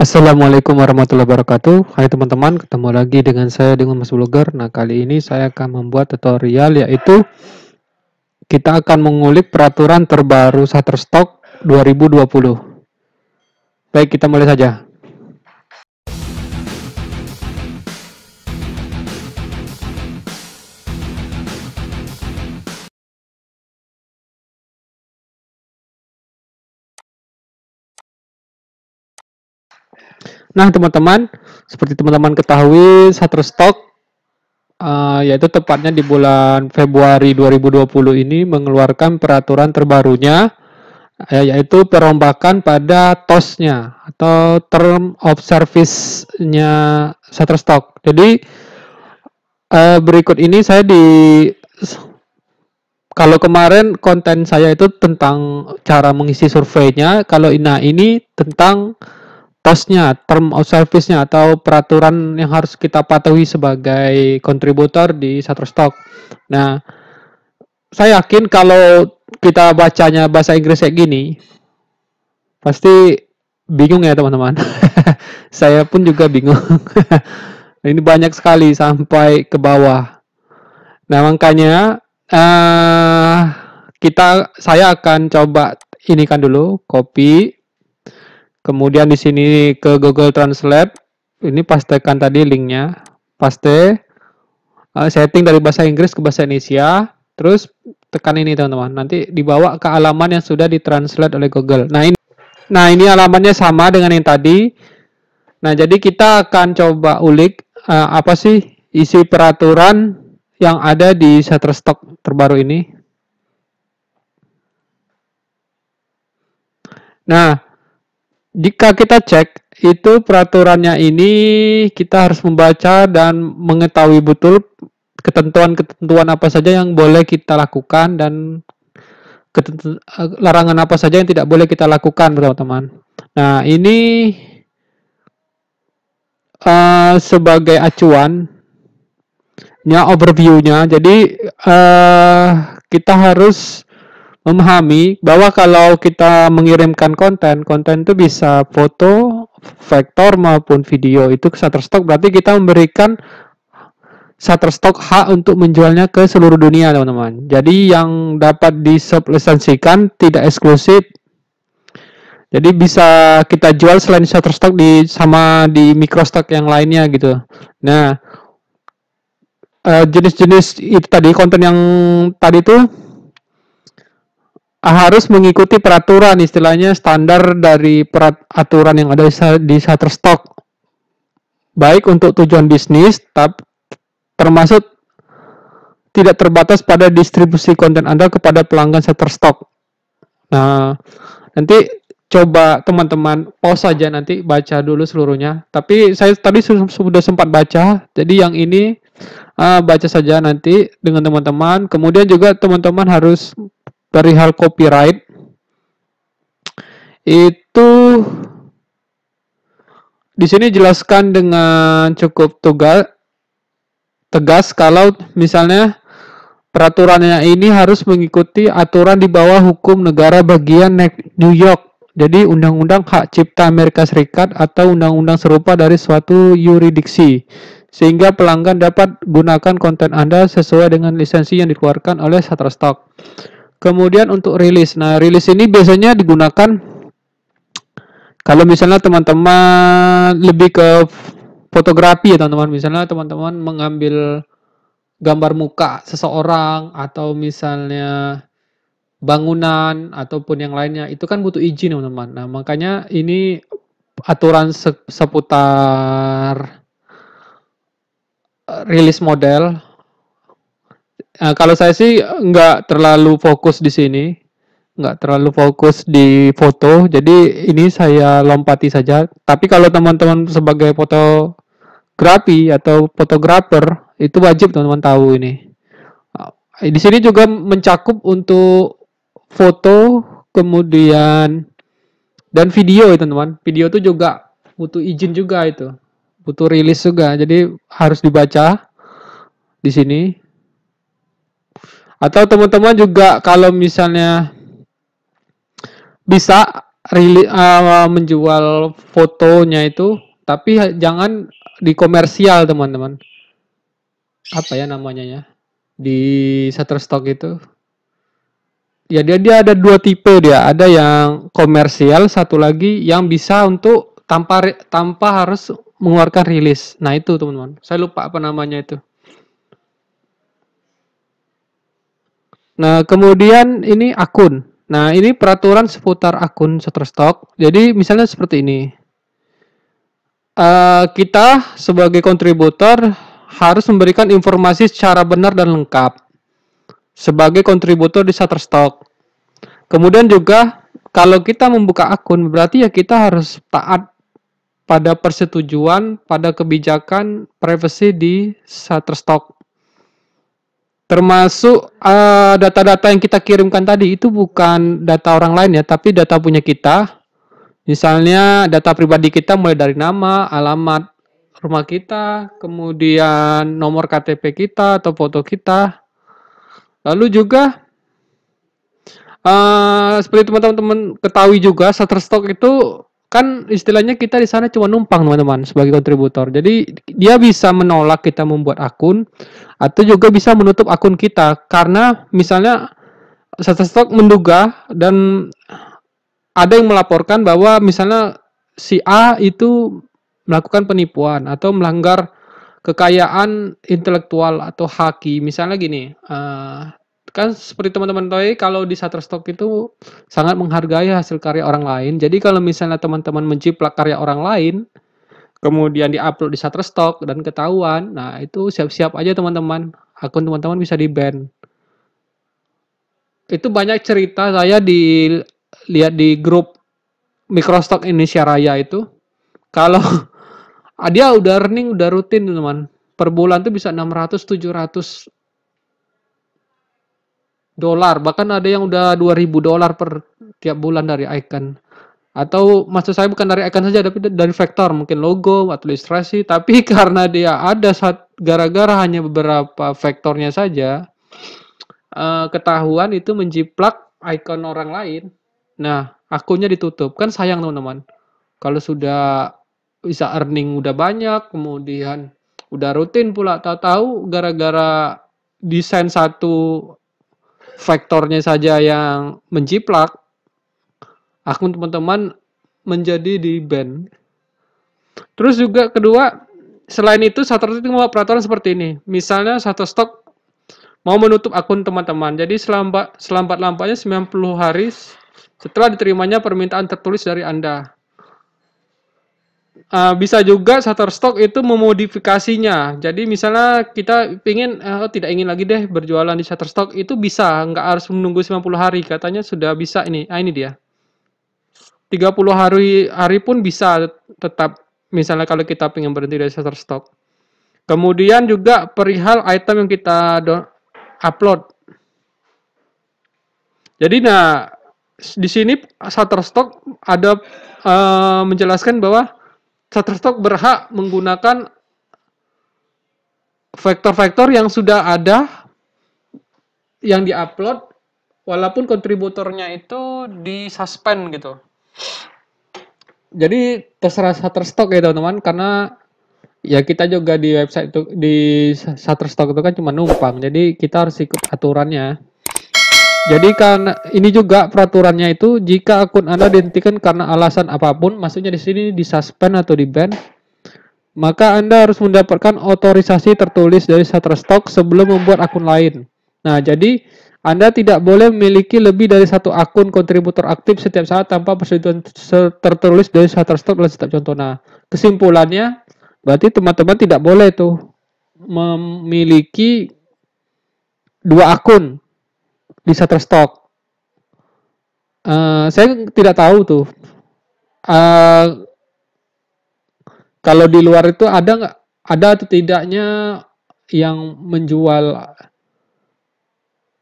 Assalamualaikum warahmatullahi wabarakatuh. Hai teman-teman, ketemu lagi dengan saya dengan Mas Blogger. Nah, kali ini saya akan membuat tutorial yaitu kita akan mengulik peraturan terbaru Shutterstock 2020. Baik, kita mulai saja. Nah, teman-teman, seperti teman-teman ketahui, Shutterstock uh, eh, yaitu tepatnya di bulan Februari 2020 ini mengeluarkan peraturan terbarunya ya, yaitu perombakan pada TOS-nya atau term of service-nya Shutterstock. Jadi uh, berikut ini saya di kalau kemarin konten saya itu tentang cara mengisi surveinya, kalau nah ini tentang tasnya, term of service-nya atau peraturan yang harus kita patuhi sebagai kontributor di Shutterstock. Nah, saya yakin kalau kita bacanya bahasa Inggris kayak gini, pasti bingung ya teman-teman. saya pun juga bingung. Ini banyak sekali sampai ke bawah. Nah, makanya uh, kita saya akan coba ini kan dulu, copy Kemudian di sini ke Google Translate. Ini pastekan tadi linknya. Paste. Eh, setting dari bahasa Inggris ke bahasa Indonesia. Terus tekan ini teman-teman. Nanti dibawa ke alaman yang sudah ditranslate oleh Google. Nah ini, nah ini alamannya sama dengan yang tadi. Nah jadi kita akan coba ulik uh, apa sih isi peraturan yang ada di Shutterstock terbaru ini. Nah, jika kita cek itu peraturannya ini kita harus membaca dan mengetahui betul ketentuan-ketentuan apa saja yang boleh kita lakukan dan eh, larangan apa saja yang tidak boleh kita lakukan, teman-teman. Nah, ini uh, sebagai acuan ya overview-nya. Jadi uh, kita harus memahami bahwa kalau kita mengirimkan konten, konten itu bisa foto, vektor maupun video itu ke Shutterstock berarti kita memberikan Shutterstock hak untuk menjualnya ke seluruh dunia teman-teman. Jadi yang dapat disublisensikan tidak eksklusif. Jadi bisa kita jual selain Shutterstock di sama di Microstock yang lainnya gitu. Nah, eh, jenis-jenis itu tadi konten yang tadi tuh harus mengikuti peraturan istilahnya standar dari peraturan yang ada di Shutterstock baik untuk tujuan bisnis tapi termasuk tidak terbatas pada distribusi konten Anda kepada pelanggan Shutterstock nah nanti coba teman-teman pause saja nanti baca dulu seluruhnya tapi saya tadi sudah sempat baca jadi yang ini uh, baca saja nanti dengan teman-teman kemudian juga teman-teman harus perihal copyright itu di sini jelaskan dengan cukup tugas tegas kalau misalnya peraturannya ini harus mengikuti aturan di bawah hukum negara bagian e New York. Jadi undang-undang hak cipta Amerika Serikat atau undang-undang serupa dari suatu yuridiksi sehingga pelanggan dapat gunakan konten Anda sesuai dengan lisensi yang dikeluarkan oleh Shutterstock. Kemudian untuk rilis. Nah, rilis ini biasanya digunakan kalau misalnya teman-teman lebih ke fotografi ya teman-teman. Misalnya teman-teman mengambil gambar muka seseorang atau misalnya bangunan ataupun yang lainnya itu kan butuh izin teman-teman. Nah, makanya ini aturan se seputar rilis model Nah, kalau saya sih nggak terlalu fokus di sini, nggak terlalu fokus di foto. Jadi ini saya lompati saja. Tapi kalau teman-teman sebagai fotografi atau fotografer itu wajib teman-teman tahu ini. Eh, di sini juga mencakup untuk foto, kemudian dan video ya teman-teman. Video itu juga butuh izin juga itu butuh rilis juga jadi harus dibaca di sini atau teman-teman juga kalau misalnya bisa rili, uh, menjual fotonya itu, tapi jangan di komersial teman-teman. Apa ya namanya ya? Di Shutterstock itu. Ya dia dia ada dua tipe dia, ada yang komersial, satu lagi yang bisa untuk tanpa tanpa harus mengeluarkan rilis. Nah itu teman-teman, saya lupa apa namanya itu. Nah, kemudian ini akun. Nah, ini peraturan seputar akun Shutterstock. Jadi, misalnya seperti ini. Uh, kita sebagai kontributor harus memberikan informasi secara benar dan lengkap sebagai kontributor di Shutterstock. Kemudian juga kalau kita membuka akun berarti ya kita harus taat pada persetujuan, pada kebijakan privacy di Shutterstock termasuk eh, data-data uh, yang kita kirimkan tadi itu bukan data orang lain ya tapi data punya kita misalnya data pribadi kita mulai dari nama alamat rumah kita kemudian nomor KTP kita atau foto kita lalu juga uh, seperti teman-teman ketahui juga Shutterstock itu kan istilahnya kita di sana cuma numpang teman-teman sebagai kontributor. Jadi dia bisa menolak kita membuat akun atau juga bisa menutup akun kita karena misalnya Shutterstock menduga dan ada yang melaporkan bahwa misalnya si A itu melakukan penipuan atau melanggar kekayaan intelektual atau haki. Misalnya gini, uh, kan seperti teman-teman tahu ya, kalau di Shutterstock itu sangat menghargai hasil karya orang lain. Jadi kalau misalnya teman-teman menciplak karya orang lain, kemudian diupload di Shutterstock dan ketahuan, nah itu siap-siap aja teman-teman, akun teman-teman bisa di-ban. Itu banyak cerita saya di lihat di grup Microstock Indonesia Raya itu. Kalau dia udah earning, udah rutin teman. Per bulan tuh bisa 600 700 dolar bahkan ada yang udah 2000 dolar per tiap bulan dari icon atau maksud saya bukan dari icon saja tapi dari vektor mungkin logo atau ilustrasi tapi karena dia ada saat gara-gara hanya beberapa vektornya saja eh, ketahuan itu menjiplak icon orang lain nah akunnya ditutup kan sayang teman-teman kalau sudah bisa earning udah banyak kemudian udah rutin pula tak tahu gara-gara desain satu faktornya saja yang menjiplak, akun teman-teman menjadi di band. Terus juga kedua, selain itu satu itu membuat peraturan seperti ini. Misalnya satu stok mau menutup akun teman-teman. Jadi selambat selambat-lambatnya 90 hari setelah diterimanya permintaan tertulis dari Anda uh, bisa juga Shutterstock itu memodifikasinya. Jadi misalnya kita ingin uh, eh, oh, tidak ingin lagi deh berjualan di Shutterstock itu bisa, nggak harus menunggu 90 hari. Katanya sudah bisa ini. Ah ini dia. 30 hari hari pun bisa tetap misalnya kalau kita ingin berhenti dari Shutterstock. Kemudian juga perihal item yang kita upload. Jadi nah di sini Shutterstock ada uh, menjelaskan bahwa Shutterstock berhak menggunakan vektor-vektor yang sudah ada yang diupload walaupun kontributornya itu di suspend gitu. Jadi terserah Shutterstock ya teman-teman karena ya kita juga di website itu di Shutterstock itu kan cuma numpang. Jadi kita harus ikut aturannya. Jadi karena ini juga peraturannya itu jika akun Anda dihentikan karena alasan apapun, maksudnya di sini di suspend atau di ban, maka Anda harus mendapatkan otorisasi tertulis dari Shutterstock sebelum membuat akun lain. Nah, jadi Anda tidak boleh memiliki lebih dari satu akun kontributor aktif setiap saat tanpa persetujuan tertulis dari Shutterstock dan setiap contoh. Nah, kesimpulannya berarti teman-teman tidak boleh tuh memiliki dua akun di Shutterstock. Uh, saya tidak tahu tuh. Uh, kalau di luar itu ada nggak ada atau tidaknya yang menjual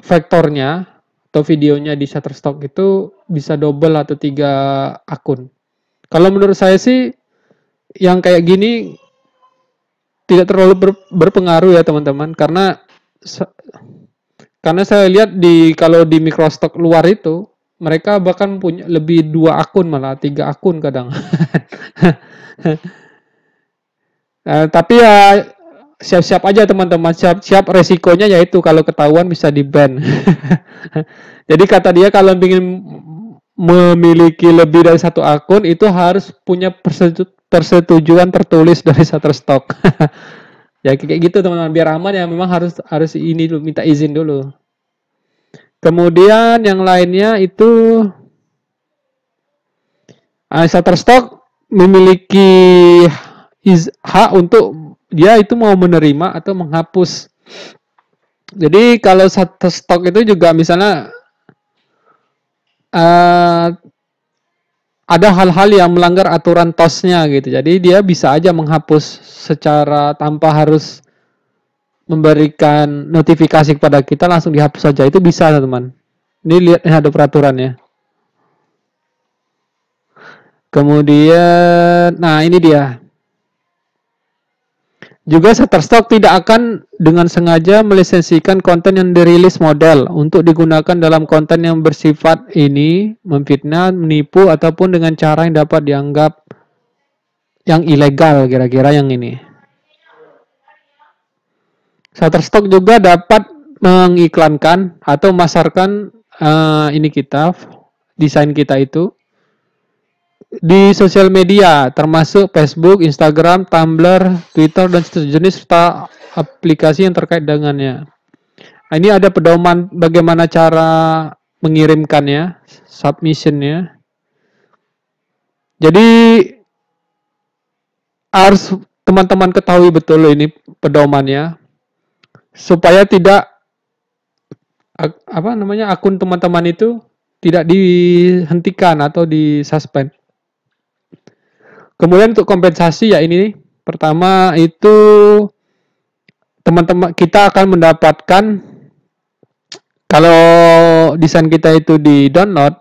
vektornya atau videonya di Shutterstock itu bisa double atau tiga akun. Kalau menurut saya sih yang kayak gini tidak terlalu berpengaruh ya teman-teman karena karena saya lihat di kalau di Microstock luar itu mereka bahkan punya lebih dua akun malah tiga akun kadang. nah, tapi ya siap-siap aja teman-teman siap-siap resikonya yaitu kalau ketahuan bisa di ban jadi kata dia kalau ingin memiliki lebih dari satu akun itu harus punya persetujuan tertulis dari Shutterstock ya kayak gitu teman-teman biar aman ya memang harus harus ini dulu minta izin dulu kemudian yang lainnya itu uh, eh, Shutterstock memiliki iz, hak untuk dia itu mau menerima atau menghapus jadi kalau Shutterstock itu juga misalnya uh, ada hal-hal yang melanggar aturan tosnya gitu. Jadi dia bisa aja menghapus secara tanpa harus memberikan notifikasi kepada kita langsung dihapus saja itu bisa teman. Ini lihat ini ada peraturannya. Kemudian, nah ini dia. Juga Shutterstock tidak akan dengan sengaja melisensikan konten yang dirilis model untuk digunakan dalam konten yang bersifat ini, memfitnah, menipu, ataupun dengan cara yang dapat dianggap yang ilegal kira-kira yang ini. Shutterstock juga dapat mengiklankan atau memasarkan uh, ini kita, desain kita itu di sosial media termasuk Facebook, Instagram, Tumblr, Twitter dan sejenis serta aplikasi yang terkait dengannya. Nah, ini ada pedoman bagaimana cara mengirimkannya, submissionnya. Jadi harus teman-teman ketahui betul ini pedomannya supaya tidak apa namanya akun teman-teman itu tidak dihentikan atau disuspend. Kemudian untuk kompensasi ya ini pertama itu teman-teman kita akan mendapatkan kalau desain kita itu di download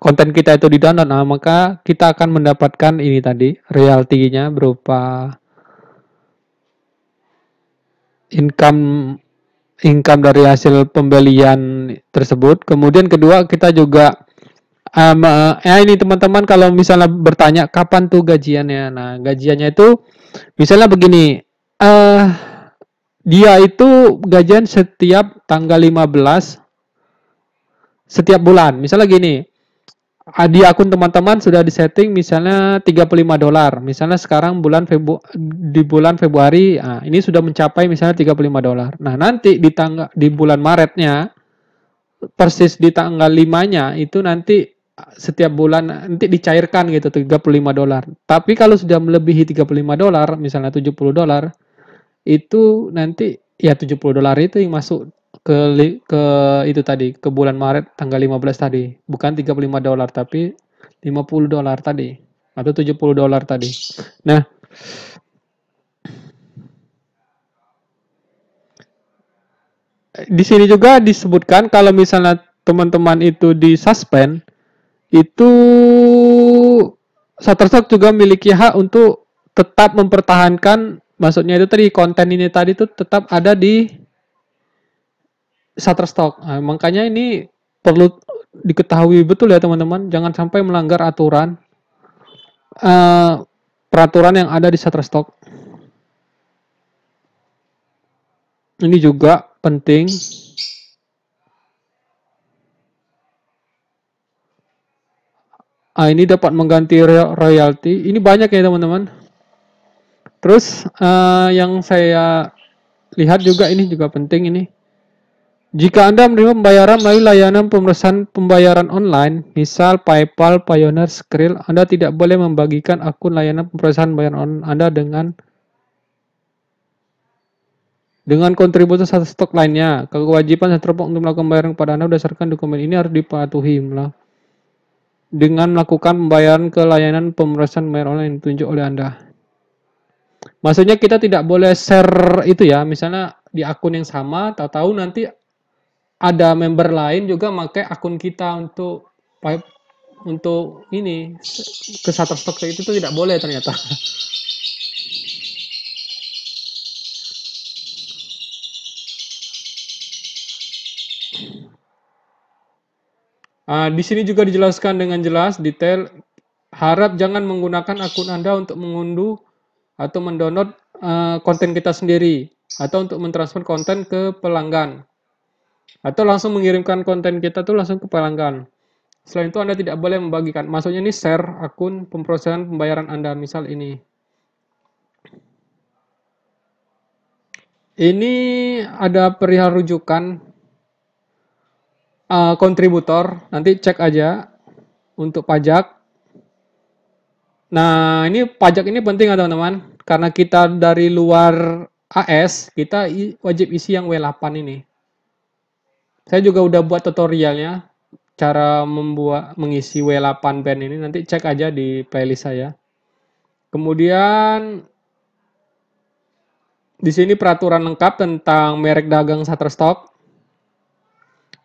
konten kita itu di download nah maka kita akan mendapatkan ini tadi realtinya berupa income income dari hasil pembelian tersebut kemudian kedua kita juga um, ya ini teman-teman kalau misalnya bertanya kapan tuh gajiannya nah gajiannya itu misalnya begini uh, dia itu gajian setiap tanggal 15 setiap bulan misalnya gini di akun teman-teman sudah disetting misalnya 35 dolar misalnya sekarang bulan Febu di bulan Februari nah, ini sudah mencapai misalnya 35 dolar nah nanti di tanggal di bulan Maretnya persis di tanggal 5 nya itu nanti setiap bulan nanti dicairkan gitu 35 dolar. Tapi kalau sudah melebihi 35 dolar, misalnya 70 dolar, itu nanti ya 70 dolar itu yang masuk ke ke itu tadi ke bulan Maret tanggal 15 tadi, bukan 35 dolar tapi 50 dolar tadi atau 70 dolar tadi. Nah, di sini juga disebutkan kalau misalnya teman-teman itu di suspend itu Shutterstock juga memiliki hak untuk tetap mempertahankan maksudnya itu tadi konten ini tadi itu tetap ada di Shutterstock. Nah, makanya ini perlu diketahui betul ya teman-teman, jangan sampai melanggar aturan uh, peraturan yang ada di Shutterstock. Ini juga penting. ah, ini dapat mengganti royalti ini banyak ya teman-teman terus uh, yang saya lihat juga ini juga penting ini jika Anda menerima pembayaran melalui layanan pemeriksaan pembayaran online, misal PayPal, Payoneer, Skrill, Anda tidak boleh membagikan akun layanan pemeriksaan pembayaran online Anda dengan dengan kontributor satu stok lainnya. Kewajiban seteropok untuk melakukan pembayaran kepada Anda berdasarkan dokumen ini harus dipatuhi. Melalui dengan melakukan pembayaran ke layanan pemrosesan pembayaran online yang ditunjuk oleh Anda. Maksudnya kita tidak boleh share itu ya, misalnya di akun yang sama, tak tahu nanti ada member lain juga pakai akun kita untuk untuk ini ke stok itu tuh tidak boleh ternyata. Uh, di sini juga dijelaskan dengan jelas detail. Harap jangan menggunakan akun Anda untuk mengunduh atau mendownload uh, konten kita sendiri atau untuk mentransfer konten ke pelanggan atau langsung mengirimkan konten kita tuh langsung ke pelanggan. Selain itu Anda tidak boleh membagikan. Maksudnya ini share akun pemrosesan pembayaran Anda misal ini. Ini ada perihal rujukan uh, kontributor nanti cek aja untuk pajak. Nah, ini pajak ini penting ya teman-teman karena kita dari luar AS, kita wajib isi yang W8 ini. Saya juga udah buat tutorialnya cara membuat mengisi W8 band ini nanti cek aja di playlist saya. Kemudian di sini peraturan lengkap tentang merek dagang Shutterstock.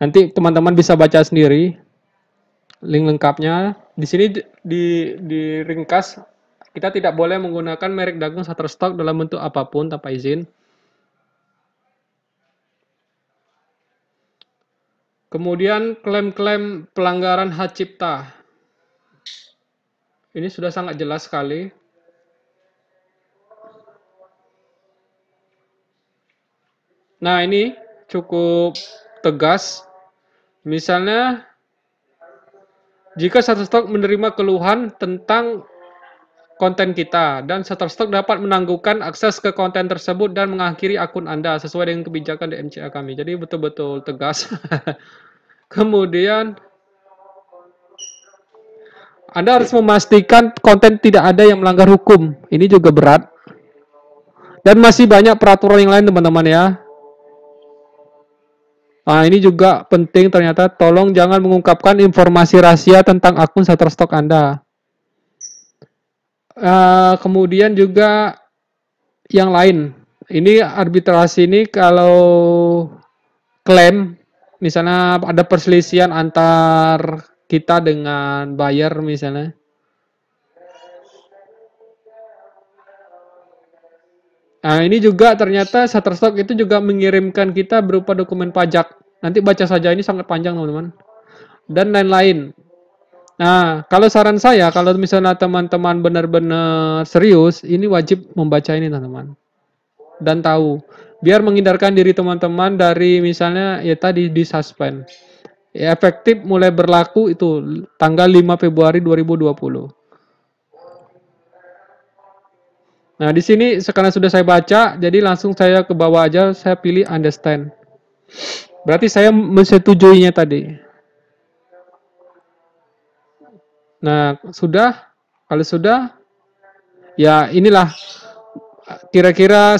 Nanti teman-teman bisa baca sendiri link lengkapnya. Di sini di di ringkas kita tidak boleh menggunakan merek dagang Shutterstock dalam bentuk apapun tanpa izin. Kemudian klaim-klaim pelanggaran hak cipta. Ini sudah sangat jelas sekali. Nah, ini cukup tegas Misalnya, jika Shutterstock menerima keluhan tentang konten kita dan Shutterstock dapat menangguhkan akses ke konten tersebut dan mengakhiri akun Anda sesuai dengan kebijakan DMCA kami. Jadi betul-betul tegas. Kemudian Anda harus memastikan konten tidak ada yang melanggar hukum. Ini juga berat. Dan masih banyak peraturan yang lain teman-teman ya. Nah, ini juga penting ternyata tolong jangan mengungkapkan informasi rahasia tentang akun Shutterstock Anda. Uh, kemudian juga yang lain. Ini arbitrasi ini kalau klaim misalnya ada perselisihan antar kita dengan buyer misalnya Nah, ini juga ternyata Shutterstock itu juga mengirimkan kita berupa dokumen pajak. Nanti baca saja ini sangat panjang, teman-teman. Dan lain-lain. Nah, kalau saran saya, kalau misalnya teman-teman benar-benar serius, ini wajib membaca ini, teman-teman. Dan tahu. Biar menghindarkan diri teman-teman dari misalnya, ya tadi di suspend. Ya, efektif mulai berlaku itu tanggal 5 Februari 2020. Nah, di sini sekarang sudah saya baca, jadi langsung saya ke bawah aja, saya pilih understand. Berarti saya mensetujuinya tadi. Nah, sudah? Kalau sudah, ya inilah kira-kira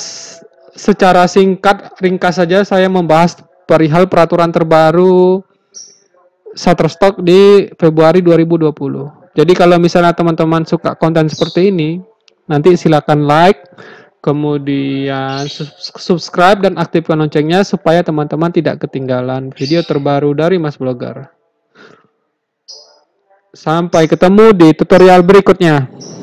secara singkat, ringkas saja saya membahas perihal peraturan terbaru Shutterstock di Februari 2020. Jadi kalau misalnya teman-teman suka konten seperti ini, Nanti silakan like, kemudian subscribe dan aktifkan loncengnya supaya teman-teman tidak ketinggalan video terbaru dari Mas Blogger. Sampai ketemu di tutorial berikutnya.